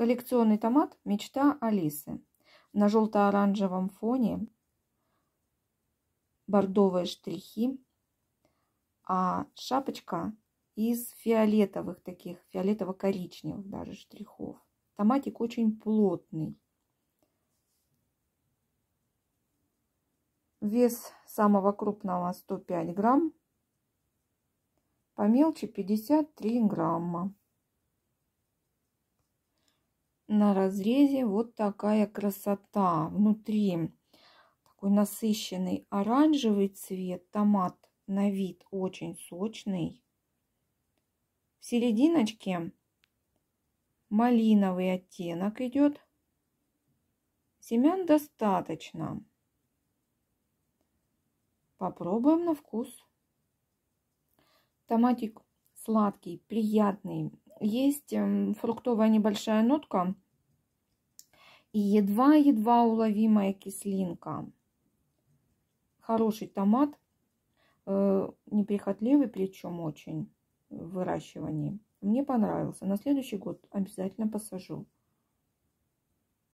Коллекционный томат «Мечта Алисы». На желто-оранжевом фоне бордовые штрихи, а шапочка из фиолетовых таких, фиолетово-коричневых даже штрихов. Томатик очень плотный. Вес самого крупного 105 грамм, по мелочи 53 грамма на разрезе вот такая красота. Внутри такой насыщенный оранжевый цвет. Томат на вид очень сочный. В серединочке малиновый оттенок идет. Семян достаточно. Попробуем на вкус. Томатик сладкий, приятный, есть эм, фруктовая небольшая нотка и едва-едва уловимая кислинка. Хороший томат, э, неприхотливый причем очень в выращивании. Мне понравился. На следующий год обязательно посажу.